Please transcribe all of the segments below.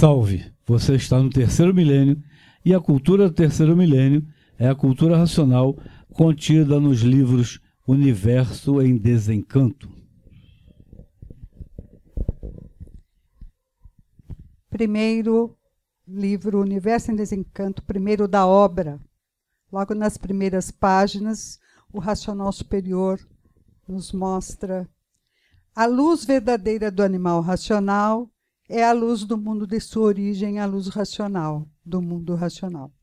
Salve! Você está no terceiro milênio e a cultura do terceiro milênio é a cultura racional contida nos livros Universo em Desencanto. Primeiro livro, Universo em Desencanto, primeiro da obra. Logo nas primeiras páginas, o racional superior nos mostra a luz verdadeira do animal racional é a luz do mundo de sua origem, a luz racional, do mundo racional.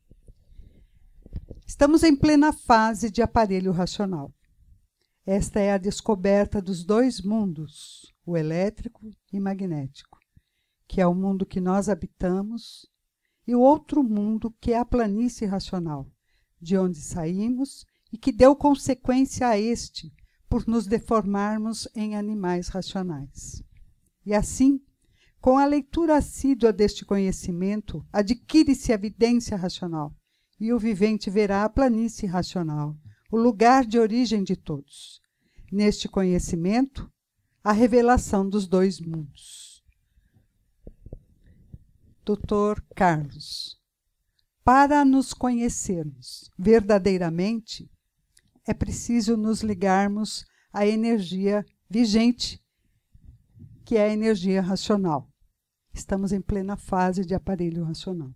Estamos em plena fase de aparelho racional. Esta é a descoberta dos dois mundos, o elétrico e magnético, que é o mundo que nós habitamos e o outro mundo que é a planície racional, de onde saímos e que deu consequência a este por nos deformarmos em animais racionais. E assim com a leitura assídua deste conhecimento, adquire-se a evidência racional, e o vivente verá a planície racional, o lugar de origem de todos. Neste conhecimento, a revelação dos dois mundos. Doutor Carlos, para nos conhecermos verdadeiramente, é preciso nos ligarmos à energia vigente, que é a energia racional. Estamos em plena fase de aparelho racional.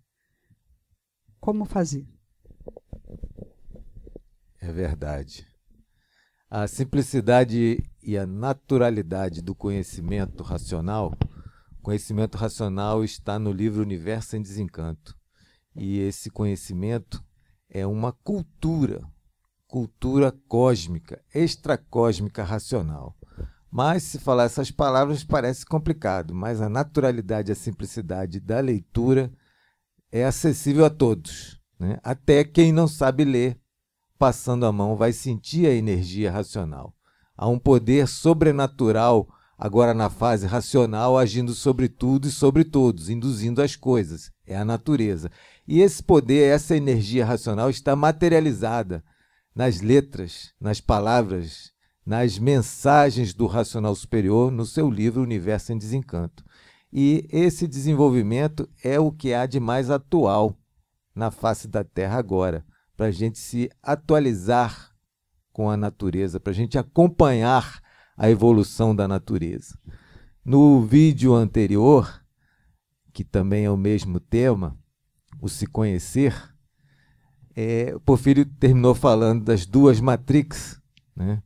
Como fazer? É verdade. A simplicidade e a naturalidade do conhecimento racional. Conhecimento racional está no livro Universo em Desencanto. E esse conhecimento é uma cultura, cultura cósmica, extracósmica racional. Mas se falar essas palavras parece complicado, mas a naturalidade e a simplicidade da leitura é acessível a todos. Né? Até quem não sabe ler, passando a mão, vai sentir a energia racional. Há um poder sobrenatural, agora na fase racional, agindo sobre tudo e sobre todos, induzindo as coisas. É a natureza. E esse poder, essa energia racional está materializada nas letras, nas palavras, nas mensagens do Racional Superior no seu livro Universo em Desencanto. E esse desenvolvimento é o que há de mais atual na face da Terra agora, para a gente se atualizar com a natureza, para a gente acompanhar a evolução da natureza. No vídeo anterior, que também é o mesmo tema, o se conhecer, é, o Porfírio terminou falando das duas Matrix, né?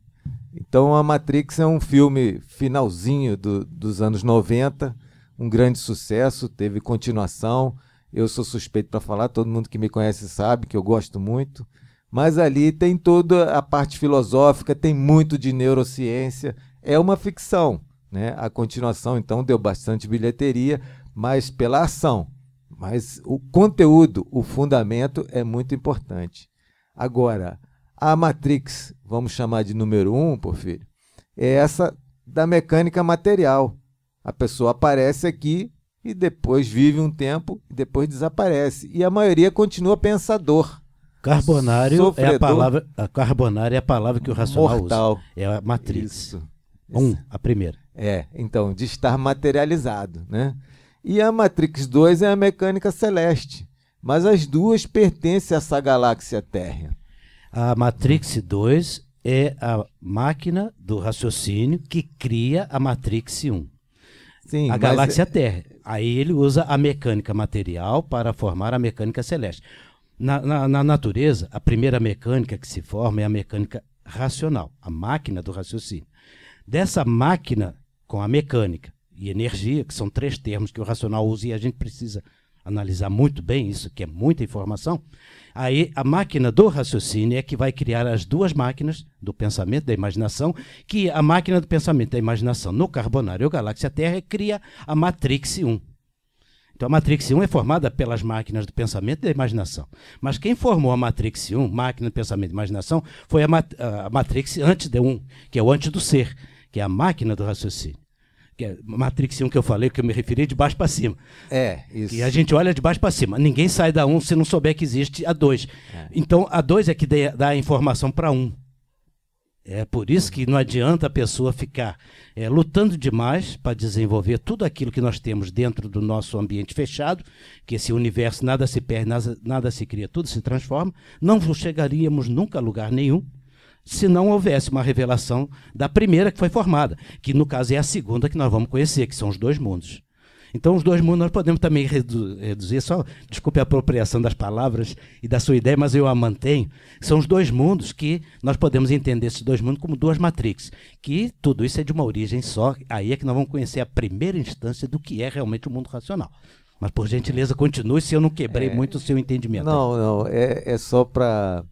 Então a Matrix é um filme finalzinho do, dos anos 90, um grande sucesso, teve continuação. Eu sou suspeito para falar, todo mundo que me conhece sabe que eu gosto muito. Mas ali tem toda a parte filosófica, tem muito de neurociência. É uma ficção. Né? A continuação, então, deu bastante bilheteria, mas pela ação. Mas o conteúdo, o fundamento é muito importante. Agora, a matrix, vamos chamar de número um, filho, é essa da mecânica material. A pessoa aparece aqui e depois vive um tempo e depois desaparece. E a maioria continua pensador. Carbonário é a palavra. A carbonário é a palavra que o racional mortal. usa. É a matrix. Isso, isso. Um, a primeira. É, então, de estar materializado, né? E a Matrix 2 é a mecânica celeste, mas as duas pertencem a essa galáxia Terra. A Matrix 2 é a máquina do raciocínio que cria a Matrix 1. Sim, a galáxia é- Terra. Aí ele usa a mecânica material para formar a mecânica celeste. Na, na, na, natureza, a primeira mecânica que se forma é a mecânica racional, a máquina do raciocínio. Dessa máquina com a mecânica e energia, que são três termos que o racional usa e a gente precisa analisar muito bem isso, que é muita informação, aí a máquina do raciocínio é que vai criar as duas máquinas do pensamento, da imaginação, que a máquina do pensamento, da imaginação no carbonário a galáxia Terra cria a Matrix 1. Então a Matrix 1 é formada pelas máquinas do pensamento e da imaginação. Mas quem formou a Matrix 1, máquina do pensamento e imaginação, foi a, mat a Matrix antes de 1, que é o antes do ser, que é a máquina do raciocínio que é Matrix 1 que eu falei, que eu me referi de baixo para cima. É, isso. E a gente olha de baixo para cima. Ninguém sai da 1 se não souber que existe a 2. É. Então, a 2 é que dá a informação para 1. É por isso que não adianta a pessoa ficar é, lutando demais para desenvolver tudo aquilo que nós temos dentro do nosso ambiente fechado, que esse universo nada se perde, nada, nada se cria, tudo se transforma. Não chegaríamos nunca a lugar nenhum se não houvesse uma revelação da primeira que foi formada, que no caso é a segunda que nós vamos conhecer, que são os dois mundos. Então, os dois mundos nós podemos também redu reduzir, só desculpe a apropriação das palavras e da sua ideia, mas eu a mantenho. São os dois mundos que nós podemos entender esses dois mundos como duas matrix, que tudo isso é de uma origem só. Aí é que nós vamos conhecer a primeira instância do que é realmente o mundo racional. Mas, por gentileza, continue se eu não quebrei é... muito o seu entendimento. Não, não, é, é só para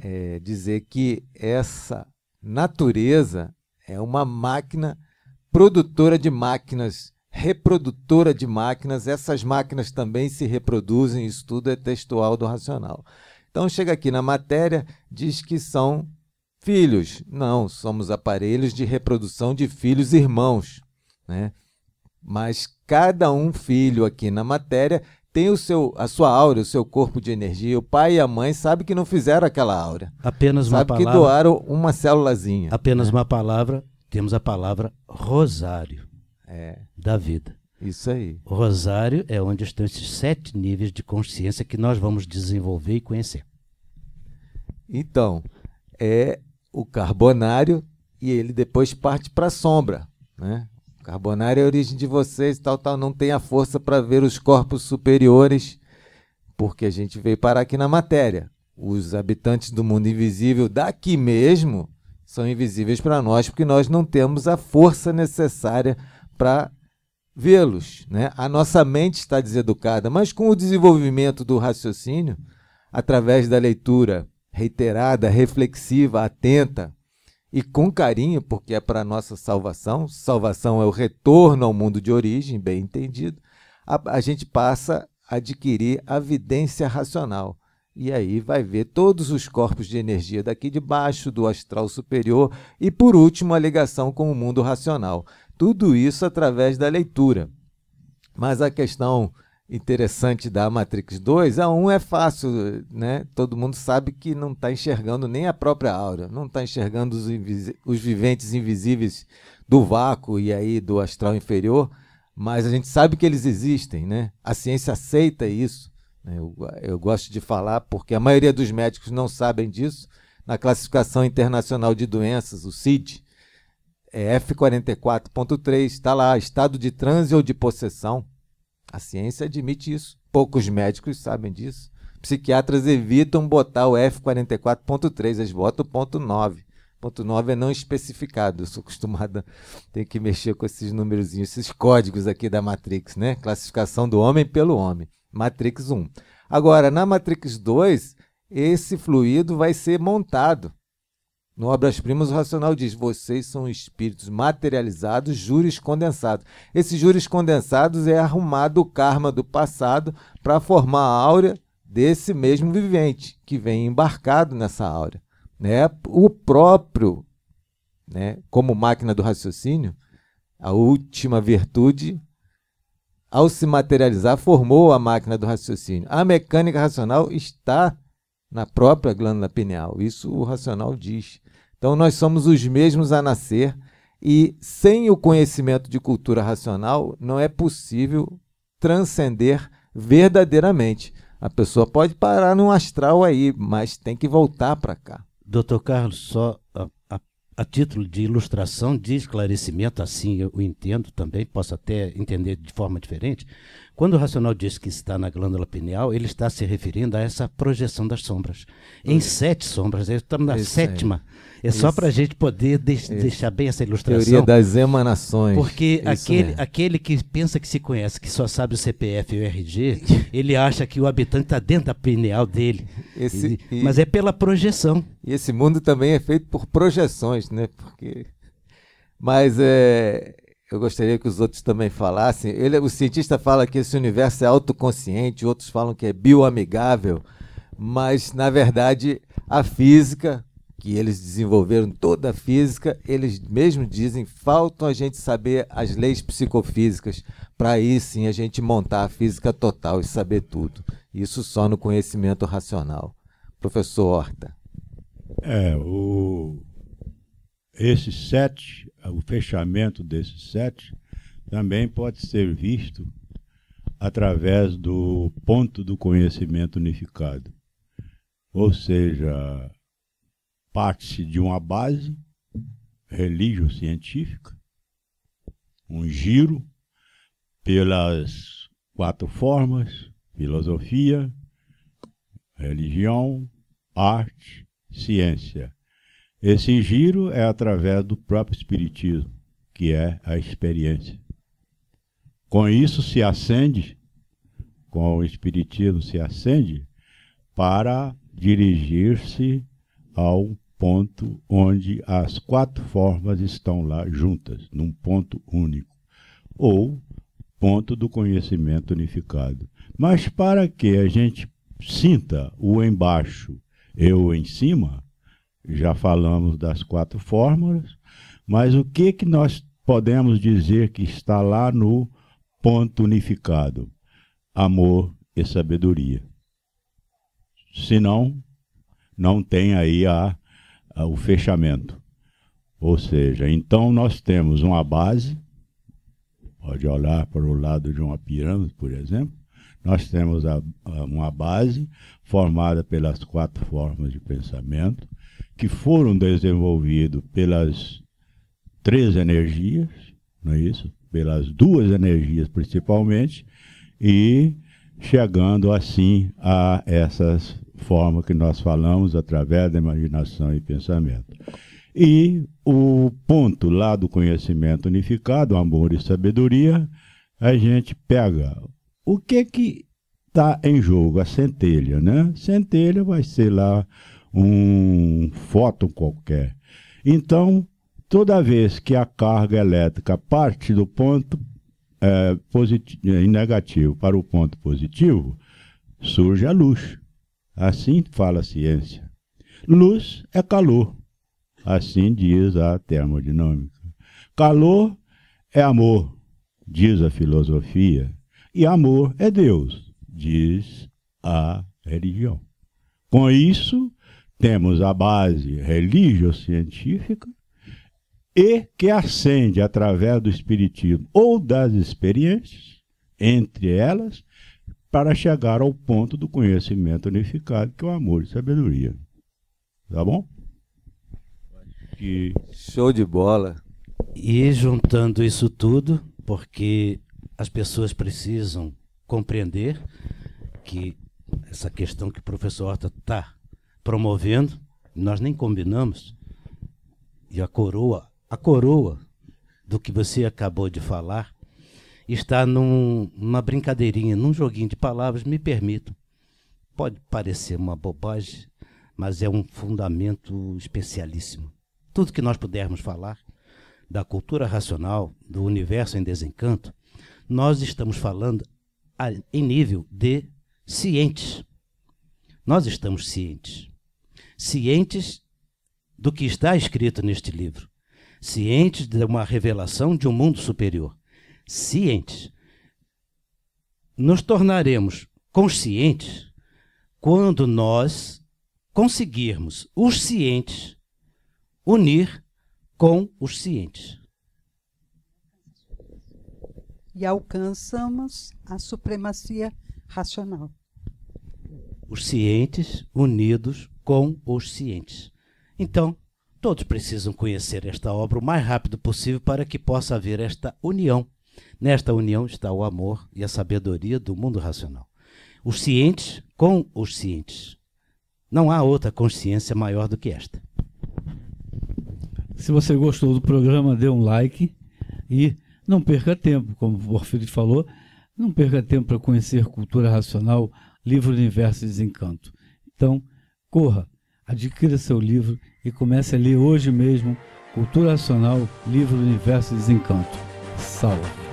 é, dizer que essa natureza é uma máquina produtora de máquinas, reprodutora de máquinas, essas máquinas também se reproduzem, isso tudo é textual do racional. Então chega aqui na matéria, diz que são filhos. Não, somos aparelhos de reprodução de filhos irmãos, né? Mas cada um filho aqui na matéria tem o seu, a sua aura, o seu corpo de energia. O pai e a mãe sabem que não fizeram aquela aura. Apenas uma sabe palavra. que doaram uma célulazinha. Apenas né? uma palavra. Temos a palavra rosário é. da vida. Isso aí. O rosário é onde estão esses sete níveis de consciência que nós vamos desenvolver e conhecer. Então, é o carbonário e ele depois parte para a sombra. Né? Carbonara é a origem de vocês, tal, tal. Não tem a força para ver os corpos superiores, porque a gente veio parar aqui na matéria. Os habitantes do mundo invisível, daqui mesmo, são invisíveis para nós, porque nós não temos a força necessária para vê-los. Né? A nossa mente está deseducada, mas com o desenvolvimento do raciocínio, através da leitura reiterada, reflexiva, atenta, e com carinho, porque é para nossa salvação. Salvação é o retorno ao mundo de origem, bem entendido. A, a gente passa a adquirir a vidência racional. E aí vai ver todos os corpos de energia daqui de baixo, do astral superior e, por último, a ligação com o mundo racional. Tudo isso através da leitura. Mas a questão interessante da Matrix 2, a 1 é fácil, né? Todo mundo sabe que não está enxergando nem a própria aura, não está enxergando os, os, viventes invisíveis do vácuo e aí do astral inferior, mas a gente sabe que eles existem, né? A ciência aceita isso. Né? Eu, eu gosto de falar porque a maioria dos médicos não sabem disso. Na classificação internacional de doenças, o CID, é F44.3, está lá, estado de transe ou de possessão a ciência admite isso. Poucos médicos sabem disso. Psiquiatras evitam botar o F44.3, eles botam o ponto 9. Ponto 9 é não especificado. Eu sou acostumada a ter que mexer com esses números, esses códigos aqui da Matrix, né? Classificação do homem pelo homem. Matrix 1. Agora, na Matrix 2, esse fluido vai ser montado. No Obras Primas, o racional diz: vocês são espíritos materializados, juros condensados. Esses juros condensados é arrumado o karma do passado para formar a áurea desse mesmo vivente, que vem embarcado nessa áurea. Né? O próprio, né, como máquina do raciocínio, a última virtude, ao se materializar, formou a máquina do raciocínio. A mecânica racional está na própria glândula pineal. Isso o racional diz. Então, nós somos os mesmos a nascer e, sem o conhecimento de cultura racional, não é possível transcender verdadeiramente. A pessoa pode parar num astral aí, mas tem que voltar para cá. Doutor Carlos, só a, a, a, título de ilustração, de esclarecimento, assim eu entendo também, posso até entender de forma diferente, quando o racional diz que está na glândula pineal, ele está se referindo a essa projeção das sombras. Em hum. sete sombras, estamos na Isso sétima. É, é só para a gente poder de Isso. deixar bem essa ilustração. Teoria das emanações. Porque aquele, aquele que pensa que se conhece, que só sabe o CPF e o RG, ele acha que o habitante está dentro da pineal dele. Esse, e, mas é pela projeção. E esse mundo também é feito por projeções, né? Porque... Mas é, eu gostaria que os outros também falassem. Ele, o cientista fala que esse universo é autoconsciente, outros falam que é bioamigável, mas na verdade a física que eles desenvolveram toda a física, eles mesmo dizem, faltam a gente saber as leis psicofísicas para aí sim a gente montar a física total e saber tudo. Isso só no conhecimento racional. Professor Horta. É, o esses sete, o fechamento desses sete, também pode ser visto através do ponto do conhecimento unificado. Ou seja, parte-se de uma base religio-científica, um giro pelas quatro formas: filosofia, religião, arte, ciência. Esse giro é através do próprio Espiritismo, que é a experiência. Com isso se acende, com o Espiritismo se acende, para dirigir-se ao ponto onde as quatro formas estão lá juntas, num ponto único, ou ponto do conhecimento unificado. Mas para que a gente sinta o embaixo, eu em cima, já falamos das quatro fórmulas, mas o que, que nós podemos dizer que está lá no ponto unificado? Amor e sabedoria. Senão, não tem aí a, a, o fechamento. Ou seja, então nós temos uma base, pode olhar para o lado de uma pirâmide, por exemplo, nós temos a, uma base formada pelas quatro formas de pensamento, que foram desenvolvidos pelas três energias, não é isso? Pelas duas energias principalmente, e chegando assim a essas formas que nós falamos através da imaginação e pensamento. E o ponto lá do conhecimento unificado, amor e sabedoria, a gente pega o que que está em jogo, a centelha, né? Centelha vai ser lá um fóton qualquer. Então, toda vez que a carga elétrica parte do ponto é, positivo, é, negativo para o ponto positivo, surge a luz. Assim fala a ciência. Luz é calor. Assim diz a termodinâmica. Calor é amor, diz a filosofia. E amor é Deus, diz a religião. Com isso, temos a base religio-científica e que ascende através do espiritismo ou das experiências, entre elas, para chegar ao ponto do conhecimento unificado, que é o amor e sabedoria. Tá bom? Que... Show de bola. E juntando isso tudo, porque as pessoas precisam compreender que essa questão que o professor Horta está promovendo, nós nem combinamos, e a coroa, a coroa do que você acabou de falar, está num, numa brincadeirinha, num joguinho de palavras, me permito. Pode parecer uma bobagem, mas é um fundamento especialíssimo. Tudo que nós pudermos falar da cultura racional, do universo em desencanto, nós estamos falando em nível de cientes. Nós estamos cientes cientes do que está escrito neste livro, cientes de uma revelação de um mundo superior, cientes. Nos tornaremos conscientes quando nós conseguirmos os cientes unir com os cientes. E alcançamos a supremacia racional. Os cientes unidos com os cientes. Então, todos precisam conhecer esta obra o mais rápido possível para que possa haver esta união. Nesta união está o amor e a sabedoria do mundo racional. Os cientes com os cientes. Não há outra consciência maior do que esta. Se você gostou do programa, dê um like e não perca tempo, como o Porfírio falou, não perca tempo para conhecer Cultura Racional, Livro Universo e Desencanto. Então, Corra, adquira seu livro e comece a ler hoje mesmo Cultura Nacional, livro do Universo Desencanto. Salve!